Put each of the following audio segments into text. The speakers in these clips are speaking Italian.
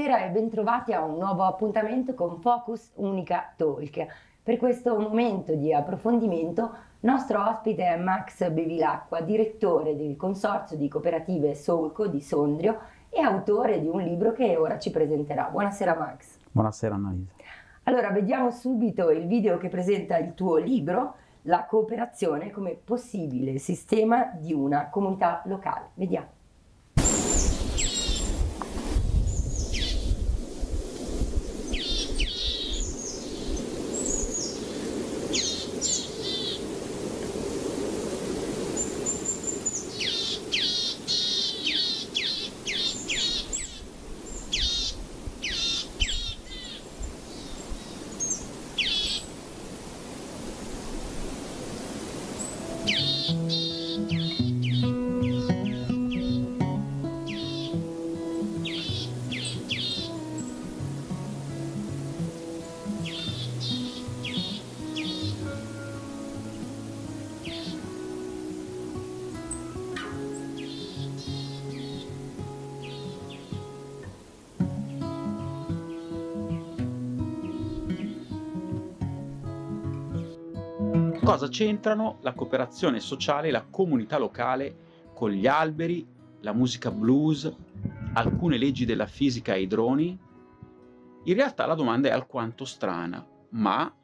Buonasera e bentrovati a un nuovo appuntamento con Focus Unica Talk. Per questo momento di approfondimento, nostro ospite è Max Bevilacqua, direttore del Consorzio di Cooperative Solco di Sondrio e autore di un libro che ora ci presenterà. Buonasera Max. Buonasera Annalisa. Allora, vediamo subito il video che presenta il tuo libro, La cooperazione come possibile sistema di una comunità locale. Vediamo. cosa c'entrano la cooperazione sociale e la comunità locale con gli alberi, la musica blues, alcune leggi della fisica e i droni? In realtà la domanda è alquanto strana, ma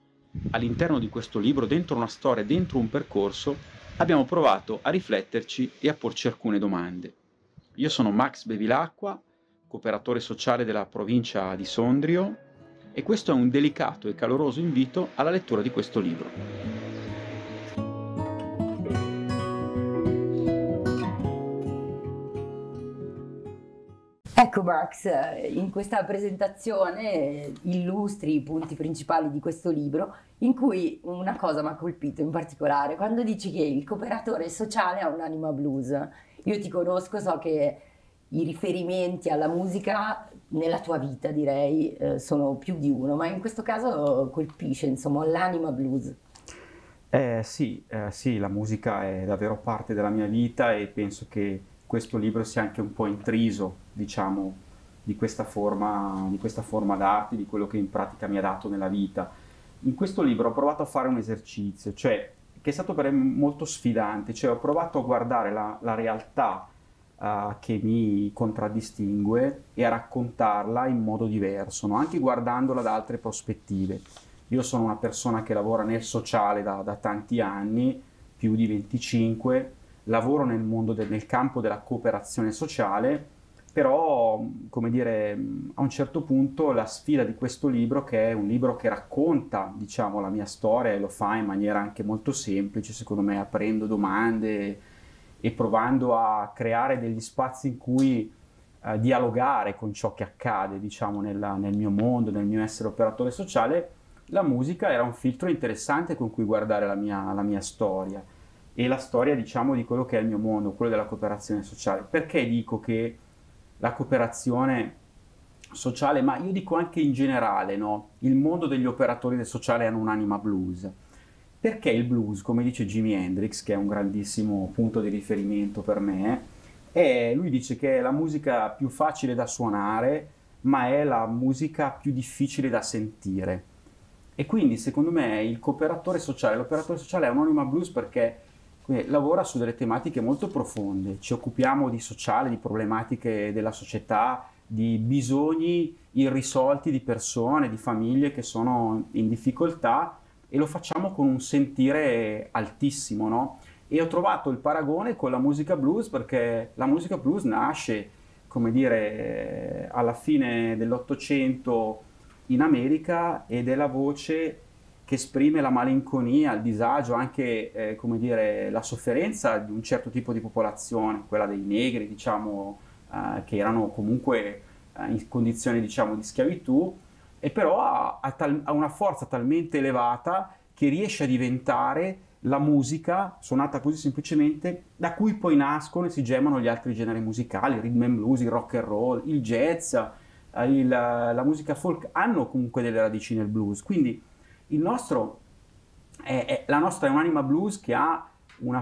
all'interno di questo libro, dentro una storia, dentro un percorso, abbiamo provato a rifletterci e a porci alcune domande. Io sono Max Bevilacqua, cooperatore sociale della provincia di Sondrio, e questo è un delicato e caloroso invito alla lettura di questo libro. Ecco Max, eh, in questa presentazione illustri i punti principali di questo libro, in cui una cosa mi ha colpito in particolare, quando dici che il cooperatore sociale ha un'anima blues. Io ti conosco, so che i riferimenti alla musica nella tua vita, direi, eh, sono più di uno, ma in questo caso colpisce, insomma, l'anima blues. Eh, sì, eh, sì, la musica è davvero parte della mia vita e penso che questo libro sia anche un po' intriso, diciamo, di questa, forma, di questa forma d'arte, di quello che in pratica mi ha dato nella vita. In questo libro ho provato a fare un esercizio, cioè, che è stato per me molto sfidante, cioè ho provato a guardare la, la realtà uh, che mi contraddistingue e a raccontarla in modo diverso, no? anche guardandola da altre prospettive. Io sono una persona che lavora nel sociale da, da tanti anni, più di 25, lavoro nel mondo de- nel campo della cooperazione sociale, però come dire, a un certo punto la sfida di questo libro, che è un libro che racconta diciamo, la mia storia e lo fa in maniera anche molto semplice, secondo me aprendo domande e provando a creare degli spazi in cui eh, dialogare con ciò che accade diciamo, nella, nel mio mondo, nel mio essere operatore sociale, la musica era un filtro interessante con cui guardare la mia, la mia storia e la storia diciamo di quello che è il mio mondo, quello della cooperazione sociale. Perché dico che la cooperazione sociale, ma io dico anche in generale, no? il mondo degli operatori del sociale hanno un'anima blues. Perché il blues, come dice Jimi Hendrix, che è un grandissimo punto di riferimento per me, è, lui dice che è la musica più facile da suonare, ma è la musica più difficile da sentire. E quindi secondo me il cooperatore sociale, l'operatore sociale è un'anima blues perché quindi lavora su delle tematiche molto profonde, ci occupiamo di sociale, di problematiche della società, di bisogni irrisolti di persone, di famiglie che sono in difficoltà e lo facciamo con un sentire altissimo, no? E ho trovato il paragone con la musica blues perché la musica blues nasce, come dire, alla fine dell'Ottocento in America ed è la voce che esprime la malinconia, il disagio, anche eh, come dire, la sofferenza di un certo tipo di popolazione, quella dei negri, diciamo, eh, che erano comunque eh, in condizioni diciamo, di schiavitù, e però ha, ha, tal- ha una forza talmente elevata che riesce a diventare la musica suonata così semplicemente, da cui poi nascono e si gemano gli altri generi musicali, il rhythm and blues, il rock and roll, il jazz, eh, il, la musica folk, hanno comunque delle radici nel blues. Quindi il nostro è, è, la nostra è un'anima blues che ha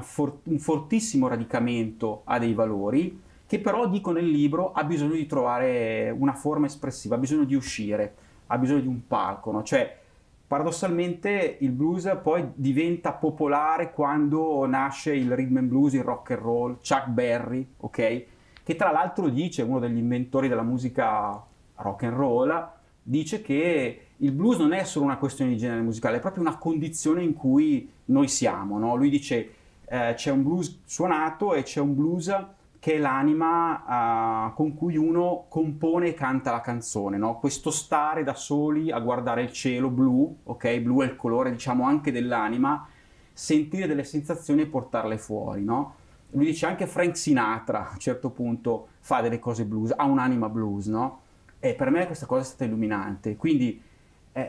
for, un fortissimo radicamento a dei valori, che però, dico nel libro, ha bisogno di trovare una forma espressiva, ha bisogno di uscire, ha bisogno di un palco, no? cioè paradossalmente il blues poi diventa popolare quando nasce il rhythm and blues, il rock and roll, Chuck Berry, ok? Che tra l'altro dice, uno degli inventori della musica rock and roll, dice che il blues non è solo una questione di genere musicale, è proprio una condizione in cui noi siamo. No? Lui dice eh, c'è un blues suonato e c'è un blues che è l'anima eh, con cui uno compone e canta la canzone. No? Questo stare da soli a guardare il cielo blu, ok? Blu è il colore diciamo anche dell'anima, sentire delle sensazioni e portarle fuori. No? Lui dice anche Frank Sinatra a un certo punto fa delle cose blues, ha un'anima blues, no? E per me questa cosa è stata illuminante. Quindi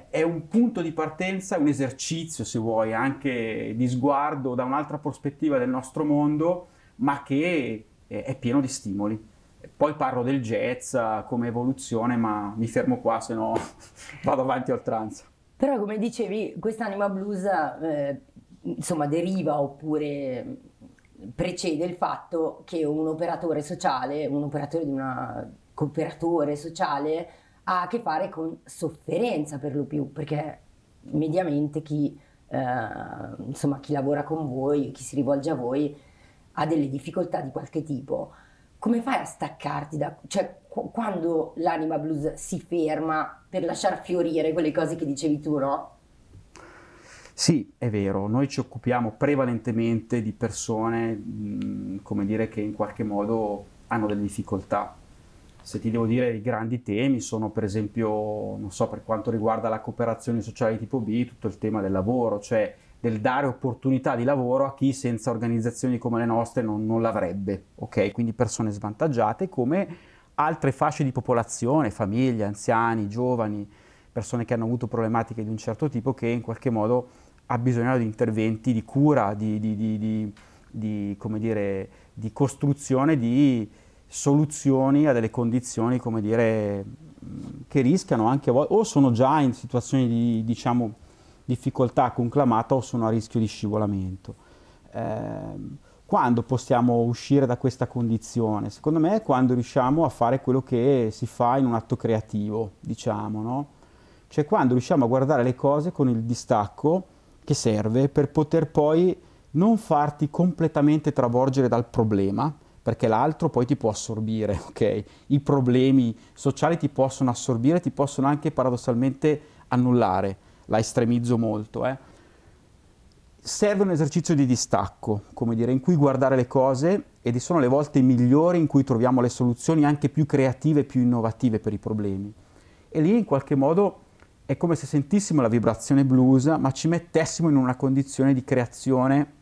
è un punto di partenza, un esercizio se vuoi, anche di sguardo da un'altra prospettiva del nostro mondo, ma che è pieno di stimoli. Poi parlo del jazz come evoluzione, ma mi fermo qua, se no vado avanti a oltranza. Però come dicevi, quest'anima blues eh, insomma deriva oppure precede il fatto che un operatore sociale, un operatore di una cooperatore sociale ha a che fare con sofferenza per lo più, perché mediamente chi, eh, insomma, chi lavora con voi, chi si rivolge a voi, ha delle difficoltà di qualche tipo. Come fai a staccarti da... Cioè, qu- quando l'anima blues si ferma per lasciar fiorire quelle cose che dicevi tu, no? Sì, è vero, noi ci occupiamo prevalentemente di persone, mh, mm, come dire, che in qualche modo hanno delle difficoltà se ti devo dire i grandi temi sono per esempio, non so, per quanto riguarda la cooperazione sociale tipo B, tutto il tema del lavoro, cioè del dare opportunità di lavoro a chi senza organizzazioni come le nostre non, non l'avrebbe, ok? Quindi persone svantaggiate come altre fasce di popolazione, famiglie, anziani, giovani, persone che hanno avuto problematiche di un certo tipo che in qualche modo ha bisogno di interventi di cura, di, di, di, di come dire, di costruzione di soluzioni a delle condizioni, come dire, che rischiano anche o sono già in situazioni di diciamo, difficoltà conclamata o sono a rischio di scivolamento. Ehm, quando possiamo uscire da questa condizione? Secondo me è quando riusciamo a fare quello che si fa in un atto creativo, diciamo, no? Cioè quando riusciamo a guardare le cose con il distacco che serve per poter poi non farti completamente travolgere dal problema, perché l'altro poi ti può assorbire, ok? I problemi sociali ti possono assorbire, ti possono anche paradossalmente annullare, la estremizzo molto, eh? Serve un esercizio di distacco, come dire, in cui guardare le cose ed sono le volte migliori in cui troviamo le soluzioni anche più creative, più innovative per i problemi. E lì in qualche modo è come se sentissimo la vibrazione blues, ma ci mettessimo in una condizione di creazione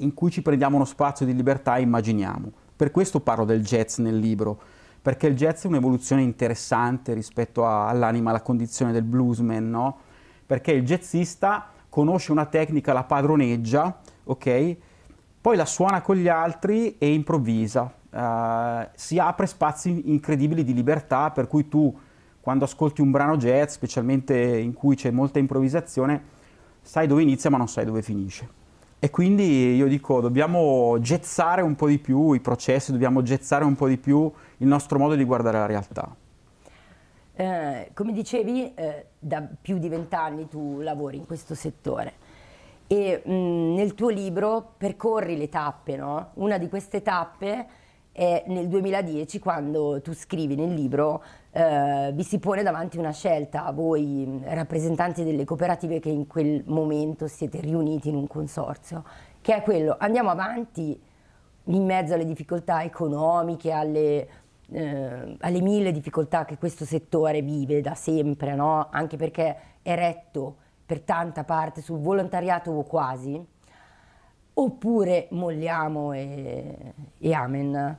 in cui ci prendiamo uno spazio di libertà e immaginiamo. Per questo parlo del jazz nel libro, perché il jazz è un'evoluzione interessante rispetto all'anima, alla condizione del bluesman, no? Perché il jazzista conosce una tecnica, la padroneggia, ok? Poi la suona con gli altri e improvvisa. Uh, si apre spazi incredibili di libertà, per cui tu quando ascolti un brano jazz, specialmente in cui c'è molta improvvisazione, sai dove inizia ma non sai dove finisce. E quindi io dico, dobbiamo gezzare un po' di più i processi, dobbiamo gezzare un po' di più il nostro modo di guardare la realtà. Eh, come dicevi, eh, da più di vent'anni tu lavori in questo settore e mh, mm, nel tuo libro percorri le tappe, no? Una di queste tappe è nel 2010 quando tu scrivi nel libro eh, vi si pone davanti una scelta, voi mm, rappresentanti delle cooperative che in quel momento siete riuniti in un consorzio, che è quello, andiamo avanti in mezzo alle difficoltà economiche, alle, eh, alle mille difficoltà che questo settore vive da sempre, no? anche perché è retto per tanta parte sul volontariato o quasi, oppure molliamo e, e amen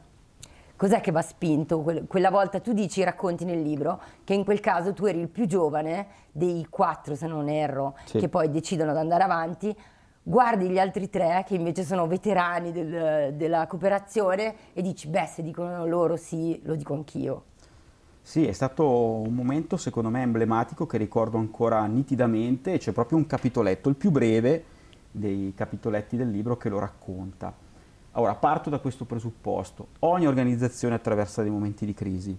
cos'è che va spinto? Quella volta tu dici, racconti nel libro, che in quel caso tu eri il più giovane dei quattro, se non erro, sì. che poi decidono ad andare avanti, guardi gli altri tre che invece sono veterani del, della cooperazione e dici, beh, se dicono loro sì, lo dico anch'io. Sì, è stato un momento secondo me emblematico che ricordo ancora nitidamente, c'è proprio un capitoletto, il più breve dei capitoletti del libro che lo racconta. Ora, parto da questo presupposto. Ogni organizzazione attraversa dei momenti di crisi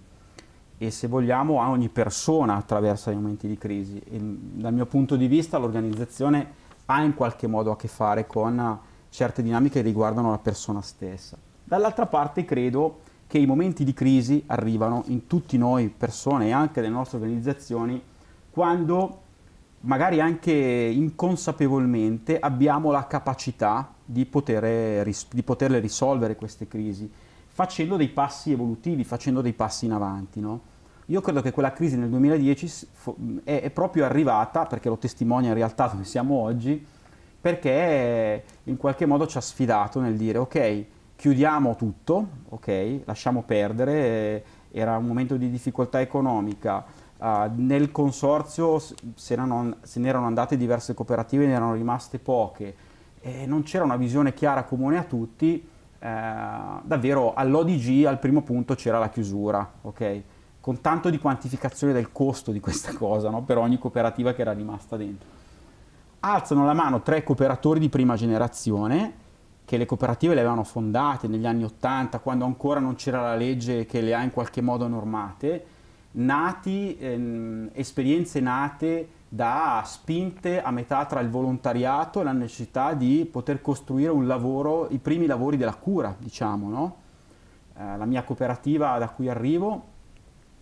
e se vogliamo ogni persona attraversa dei momenti di crisi. E, dal mio punto di vista l'organizzazione ha in qualche modo a che fare con certe dinamiche che riguardano la persona stessa. Dall'altra parte credo che i momenti di crisi arrivano in tutti noi persone e anche nelle nostre organizzazioni quando magari anche inconsapevolmente, abbiamo la capacità di, poter ris- di poterle risolvere queste crisi, facendo dei passi evolutivi, facendo dei passi in avanti. No? Io credo che quella crisi nel 2010 è, è proprio arrivata, perché lo testimonia in realtà dove siamo oggi, perché in qualche modo ci ha sfidato nel dire ok, chiudiamo tutto, ok, lasciamo perdere, era un momento di difficoltà economica, Uh, nel consorzio se ne erano andate diverse cooperative, ne erano rimaste poche e non c'era una visione chiara comune a tutti. Eh, davvero all'ODG al primo punto c'era la chiusura, ok? Con tanto di quantificazione del costo di questa cosa no? per ogni cooperativa che era rimasta dentro. Alzano la mano tre cooperatori di prima generazione che le cooperative le avevano fondate negli anni 80 quando ancora non c'era la legge che le ha in qualche modo normate nati, ehm, esperienze nate da spinte a metà tra il volontariato e la necessità di poter costruire un lavoro, i primi lavori della cura, diciamo, no? eh, la mia cooperativa da cui arrivo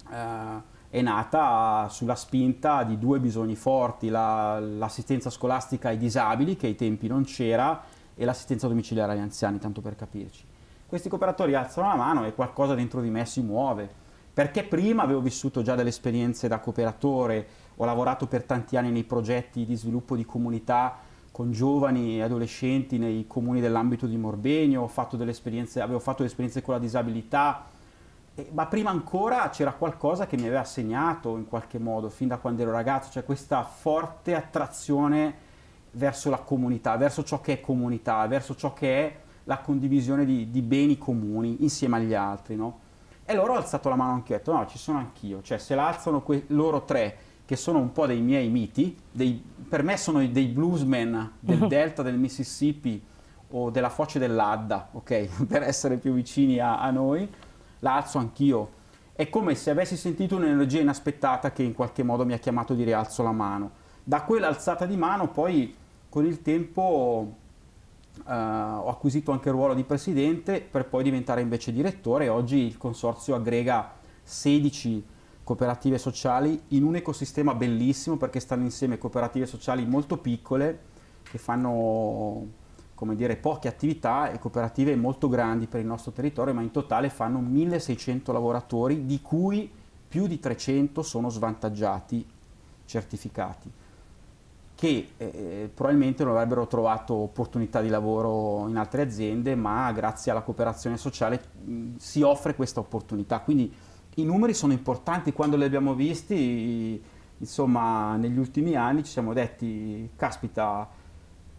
eh, è nata sulla spinta di due bisogni forti, la, l'assistenza scolastica ai disabili, che ai tempi non c'era, e l'assistenza domiciliare agli anziani, tanto per capirci. Questi cooperatori alzano la mano e qualcosa dentro di me si muove perché prima avevo vissuto già delle esperienze da cooperatore, ho lavorato per tanti anni nei progetti di sviluppo di comunità con giovani e adolescenti nei comuni dell'ambito di Morbegno, fatto avevo fatto delle esperienze con la disabilità, eh, ma prima ancora c'era qualcosa che mi aveva segnato in qualche modo, fin da quando ero ragazzo, cioè questa forte attrazione verso la comunità, verso ciò che è comunità, verso ciò che è la condivisione di, di beni comuni insieme agli altri, no? E loro hanno alzato la mano anche e detto no, ci sono anch'io. Cioè se la alzano loro tre, che sono un po' dei miei miti, dei, per me sono dei bluesmen del delta del Mississippi o della foce dell'Adda, ok? per essere più vicini a, a noi, la alzo anch'io. È come se avessi sentito un'energia inaspettata che in qualche modo mi ha chiamato di rialzo la mano. Da quell'alzata di mano poi con il tempo Uh, ho acquisito anche il ruolo di presidente per poi diventare invece direttore. Oggi il consorzio aggrega 16 cooperative sociali in un ecosistema bellissimo perché stanno insieme cooperative sociali molto piccole che fanno come dire, poche attività e cooperative molto grandi per il nostro territorio, ma in totale fanno 1600 lavoratori di cui più di 300 sono svantaggiati certificati che eh, eh, probabilmente non avrebbero trovato opportunità di lavoro in altre aziende, ma grazie alla cooperazione sociale mh, si offre questa opportunità. Quindi i numeri sono importanti, quando li abbiamo visti, insomma, negli ultimi anni ci siamo detti, caspita,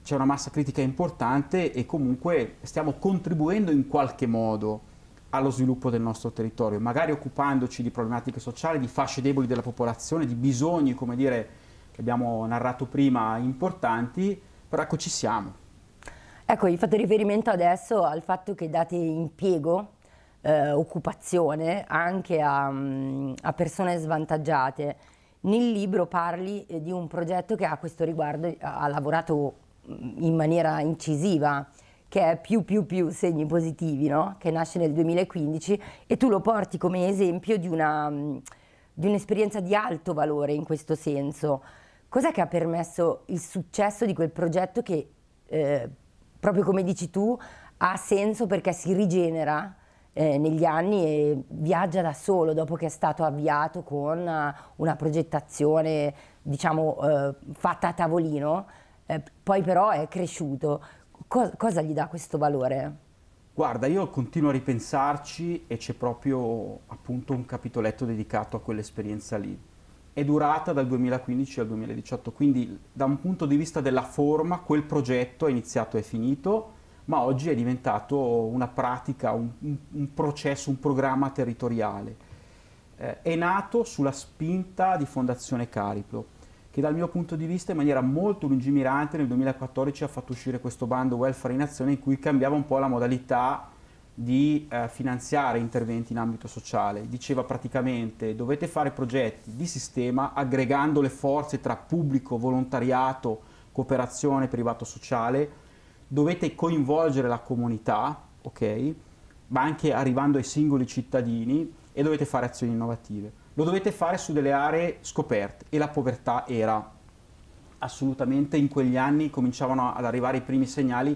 c'è una massa critica importante e comunque stiamo contribuendo in qualche modo allo sviluppo del nostro territorio, magari occupandoci di problematiche sociali, di fasce deboli della popolazione, di bisogni, come dire, che abbiamo narrato prima importanti, però ecco ci siamo. Ecco, hai fatto riferimento adesso al fatto che date impiego, eh, occupazione anche a, mm, a, persone svantaggiate. Nel libro parli eh, di un progetto che a questo riguardo eh, ha lavorato mm, in maniera incisiva, che è più più più segni positivi, no? che nasce nel 2015 e tu lo porti come esempio di mm, un'esperienza di, un di alto valore in questo senso. Cos'è che ha permesso il successo di quel progetto che, eh, proprio come dici tu, ha senso perché si rigenera eh, negli anni e viaggia da solo dopo che è stato avviato con eh, una progettazione, diciamo, eh, fatta a tavolino, eh, poi però è cresciuto. Co cosa gli dà questo valore? Guarda, io continuo a ripensarci e c'è proprio appunto un capitoletto dedicato a quell'esperienza lì è durata dal 2015 al 2018, quindi da un punto di vista della forma quel progetto è iniziato e finito, ma oggi è diventato una pratica, un, un processo, un programma territoriale. Eh, è nato sulla spinta di Fondazione Cariplo, che dal mio punto di vista in maniera molto lungimirante nel 2014 ha fatto uscire questo bando Welfare in Azione in cui cambiava un po' la modalità di eh, finanziare interventi in ambito sociale. Diceva praticamente dovete fare progetti di sistema aggregando le forze tra pubblico, volontariato, cooperazione privato sociale, dovete coinvolgere la comunità, ok? Ma anche arrivando ai singoli cittadini e dovete fare azioni innovative. Lo dovete fare su delle aree scoperte e la povertà era assolutamente in quegli anni cominciavano ad arrivare i primi segnali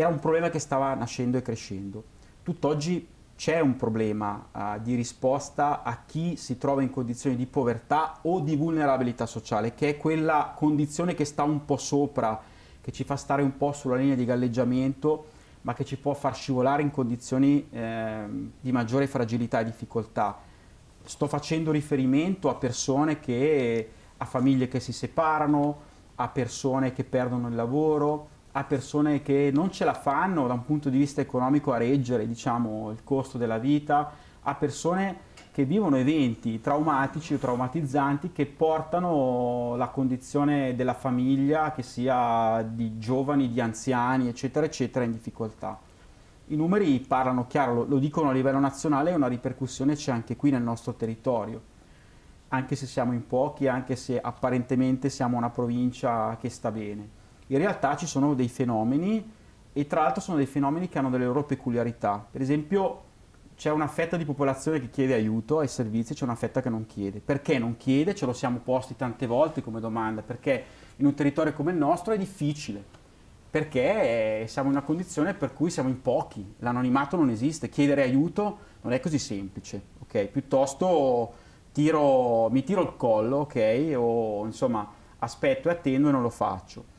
era un problema che stava nascendo e crescendo. Tutt'oggi c'è un problema uh, di risposta a chi si trova in condizioni di povertà o di vulnerabilità sociale, che è quella condizione che sta un po' sopra, che ci fa stare un po' sulla linea di galleggiamento, ma che ci può far scivolare in condizioni eh, di maggiore fragilità e difficoltà. Sto facendo riferimento a persone che, a famiglie che si separano, a persone che perdono il lavoro, a persone che non ce la fanno da un punto di vista economico a reggere diciamo, il costo della vita, a persone che vivono eventi traumatici o traumatizzanti che portano la condizione della famiglia, che sia di giovani, di anziani, eccetera, eccetera, in difficoltà. I numeri parlano chiaro, lo, lo dicono a livello nazionale e una ripercussione c'è anche qui nel nostro territorio. Anche se siamo in pochi, anche se apparentemente siamo una provincia che sta bene in realtà ci sono dei fenomeni e tra l'altro sono dei fenomeni che hanno delle loro peculiarità. Per esempio c'è una fetta di popolazione che chiede aiuto ai servizi, e c'è una fetta che non chiede. Perché non chiede? Ce lo siamo posti tante volte come domanda, perché in un territorio come il nostro è difficile, perché eh, siamo in una condizione per cui siamo in pochi, l'anonimato non esiste, chiedere aiuto non è così semplice, ok? Piuttosto tiro, mi tiro il collo, ok? O insomma aspetto e attendo e non lo faccio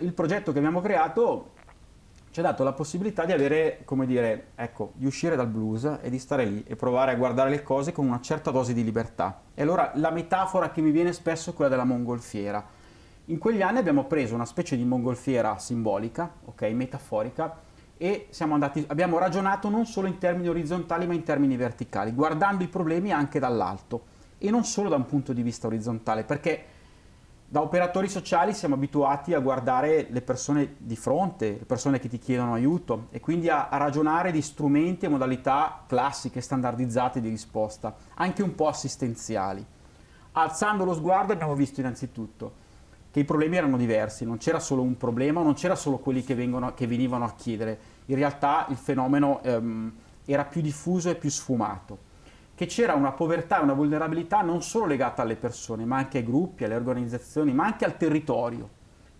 il progetto che abbiamo creato ci ha dato la possibilità di avere, come dire, ecco, di uscire dal blues e di stare lì e provare a guardare le cose con una certa dose di libertà. E allora la metafora che mi viene spesso è quella della mongolfiera. In quegli anni abbiamo preso una specie di mongolfiera simbolica, ok, metaforica, e andati, abbiamo ragionato non solo in termini orizzontali ma in termini verticali, guardando i problemi anche dall'alto e non solo da un punto di vista orizzontale, perché da operatori sociali siamo abituati a guardare le persone di fronte, le persone che ti chiedono aiuto e quindi a, a, ragionare di strumenti e modalità classiche, standardizzate di risposta, anche un po' assistenziali. Alzando lo sguardo abbiamo visto innanzitutto che i problemi erano diversi, non c'era solo un problema, non c'era solo quelli che, vengono, che, venivano a chiedere, in realtà il fenomeno ehm, era più diffuso e più sfumato che c'era una povertà e una vulnerabilità non solo legata alle persone, ma anche ai gruppi, alle organizzazioni, ma anche al territorio.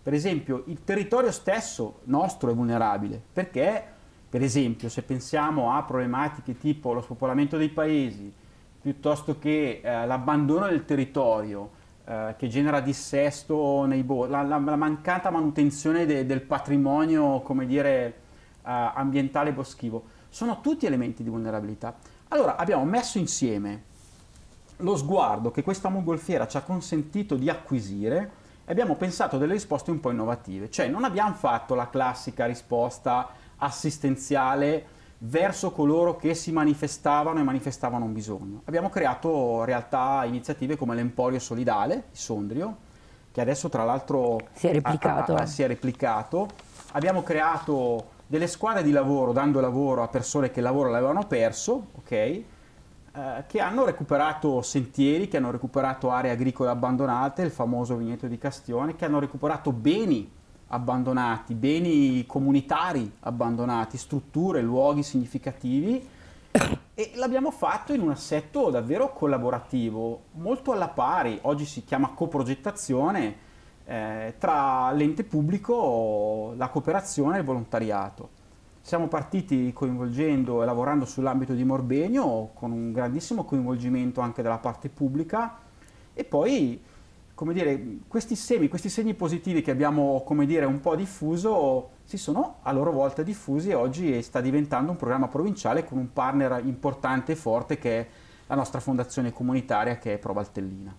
Per esempio, il territorio stesso nostro è vulnerabile, perché, per esempio, se pensiamo a problematiche tipo lo spopolamento dei paesi, piuttosto che eh, l'abbandono del territorio, eh, che genera dissesto nei borghi, la, la, la, mancata manutenzione de, del patrimonio, come dire, eh, ambientale boschivo, sono tutti elementi di vulnerabilità. Allora abbiamo messo insieme lo sguardo che questa mongolfiera ci ha consentito di acquisire e abbiamo pensato delle risposte un po' innovative, cioè non abbiamo fatto la classica risposta assistenziale verso coloro che si manifestavano e manifestavano un bisogno. Abbiamo creato realtà, iniziative come l'Emporio Solidale di Sondrio, che adesso tra l'altro si, eh. si è replicato. Abbiamo creato delle squadre di lavoro dando lavoro a persone che il lavoro l'avevano perso, okay, eh, che hanno recuperato sentieri, che hanno recuperato aree agricole abbandonate, il famoso vigneto di Castione, che hanno recuperato beni abbandonati, beni comunitari abbandonati, strutture, luoghi significativi e l'abbiamo fatto in un assetto davvero collaborativo, molto alla pari, oggi si chiama coprogettazione, eh, tra l'ente pubblico, la cooperazione e il volontariato. Siamo partiti coinvolgendo e lavorando sull'ambito di Morbegno con un grandissimo coinvolgimento anche della parte pubblica e poi come dire, questi semi, questi segni positivi che abbiamo come dire, un po' diffuso si sono a loro volta diffusi e oggi sta diventando un programma provinciale con un partner importante e forte che è la nostra fondazione comunitaria che è Pro Valtellina.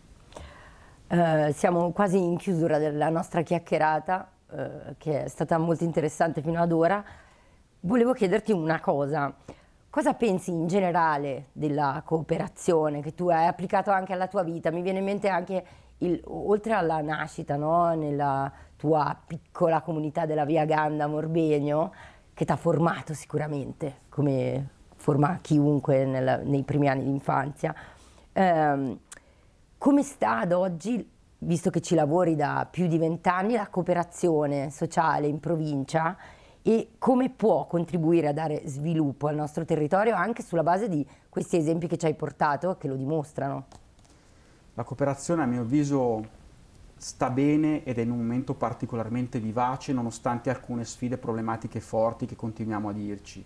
Eh, siamo quasi in chiusura della nostra chiacchierata, eh, che è stata molto interessante fino ad ora. Volevo chiederti una cosa. Cosa pensi in generale della cooperazione che tu hai applicato anche alla tua vita? Mi viene in mente anche, il, oltre alla nascita, no? nella tua piccola comunità della Via Ganda Morbegno, che ti ha formato sicuramente, come forma chiunque nel, nei primi anni di infanzia. Ehm, come sta ad oggi, visto che ci lavori da più di vent'anni, la cooperazione sociale in provincia e come può contribuire a dare sviluppo al nostro territorio anche sulla base di questi esempi che ci hai portato che lo dimostrano? La cooperazione a mio avviso sta bene ed è in un momento particolarmente vivace nonostante alcune sfide problematiche forti che continuiamo a dirci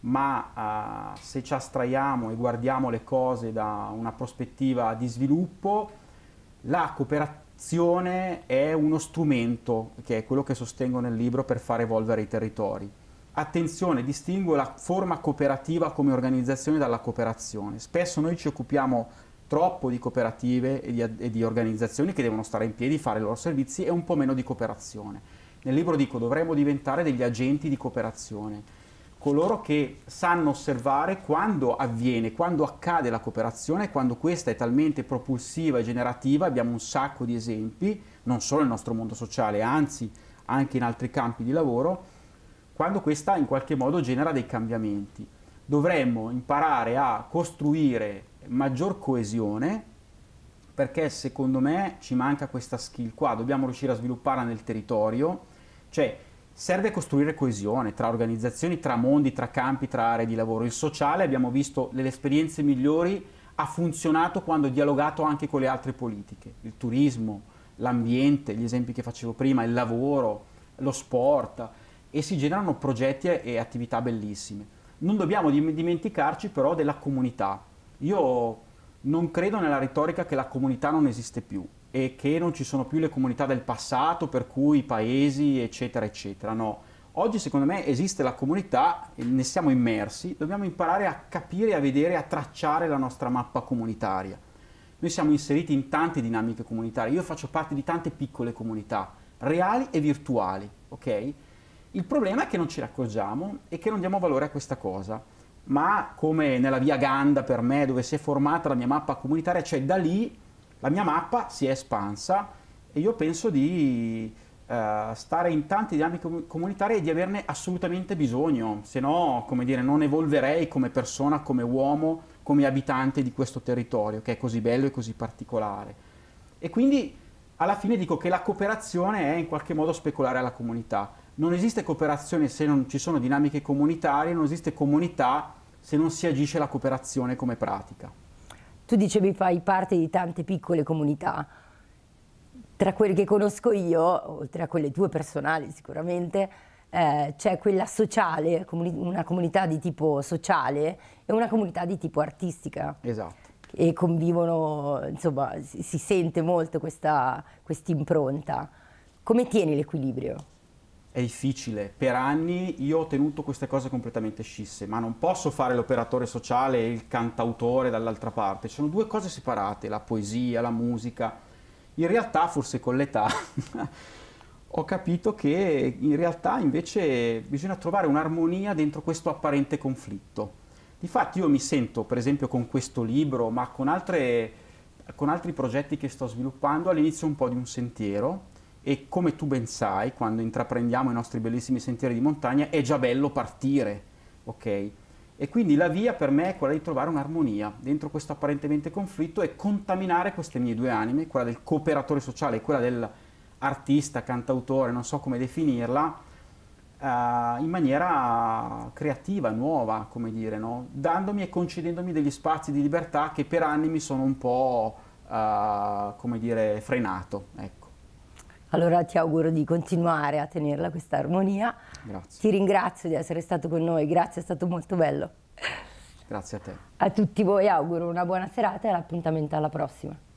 ma eh, se ci astraiamo e guardiamo le cose da una prospettiva di sviluppo, la cooperazione è uno strumento, che è quello che sostengo nel libro, per far evolvere i territori. Attenzione, distingo la forma cooperativa come organizzazione dalla cooperazione. Spesso noi ci occupiamo troppo di cooperative e di, e di organizzazioni che devono stare in piedi, fare i loro servizi e un po' meno di cooperazione. Nel libro dico dovremmo diventare degli agenti di cooperazione coloro che sanno osservare quando avviene, quando accade la cooperazione, quando questa è talmente propulsiva e generativa, abbiamo un sacco di esempi, non solo nel nostro mondo sociale, anzi anche in altri campi di lavoro, quando questa in qualche modo genera dei cambiamenti. Dovremmo imparare a costruire maggior coesione perché secondo me ci manca questa skill qua, dobbiamo riuscire a svilupparla nel territorio, cioè serve a costruire coesione tra organizzazioni, tra mondi, tra campi, tra aree di lavoro. Il sociale, abbiamo visto le esperienze migliori, ha funzionato quando dialogato anche con le altre politiche, il turismo, l'ambiente, gli esempi che facevo prima, il lavoro, lo sport, e si generano progetti e attività bellissime. Non dobbiamo dimenticarci però della comunità. Io non credo nella retorica che la comunità non esiste più e che non ci sono più le comunità del passato, per cui i paesi, eccetera, eccetera. No, oggi secondo me esiste la comunità, ne siamo immersi, dobbiamo imparare a capire, a vedere, a tracciare la nostra mappa comunitaria. Noi siamo inseriti in tante dinamiche comunitarie, io faccio parte di tante piccole comunità, reali e virtuali, ok? Il problema è che non ce ne accorgiamo e che non diamo valore a questa cosa. Ma come nella via Ganda per me, dove si è formata la mia mappa comunitaria, cioè da lì la mia mappa si è espansa e io penso di eh, stare in tante dinamiche comunitarie e di averne assolutamente bisogno, se no, come dire, non evolverei come persona, come uomo, come abitante di questo territorio che è così bello e così particolare. E quindi alla fine dico che la cooperazione è in qualche modo speculare alla comunità. Non esiste cooperazione se non ci sono dinamiche comunitarie, non esiste comunità se non si agisce la cooperazione come pratica. Tu dicevi fai parte di tante piccole comunità, tra quelle che conosco io, oltre a quelle tue personali sicuramente, eh, c'è quella sociale, comuni una comunità di tipo sociale e una comunità di tipo artistica. Esatto. E convivono, insomma, si, si sente molto questa impronta. Come tieni l'equilibrio? è difficile. Per anni io ho tenuto queste cose completamente scisse, ma non posso fare l'operatore sociale e il cantautore dall'altra parte. Sono due cose separate, la poesia, la musica. In realtà, forse con l'età, ho capito che in realtà invece bisogna trovare un'armonia dentro questo apparente conflitto. Difatti io mi sento, per esempio, con questo libro, ma con, altre, con altri progetti che sto sviluppando, all'inizio un po' di un sentiero e come tu ben sai, quando intraprendiamo i nostri bellissimi sentieri di montagna, è già bello partire, ok? E quindi la via per me è quella di trovare un'armonia dentro questo apparentemente conflitto e contaminare queste mie due anime, quella del cooperatore sociale e quella dell'artista, cantautore, non so come definirla, uh, in maniera creativa, nuova, come dire, no? dandomi e concedendomi degli spazi di libertà che per anni mi sono un po', uh, come dire, frenato. Ecco. Allora ti auguro di continuare a tenerla questa armonia. Grazie. Ti ringrazio di essere stato con noi, grazie, è stato molto bello. Grazie a te. A tutti voi auguro una buona serata e l'appuntamento alla prossima.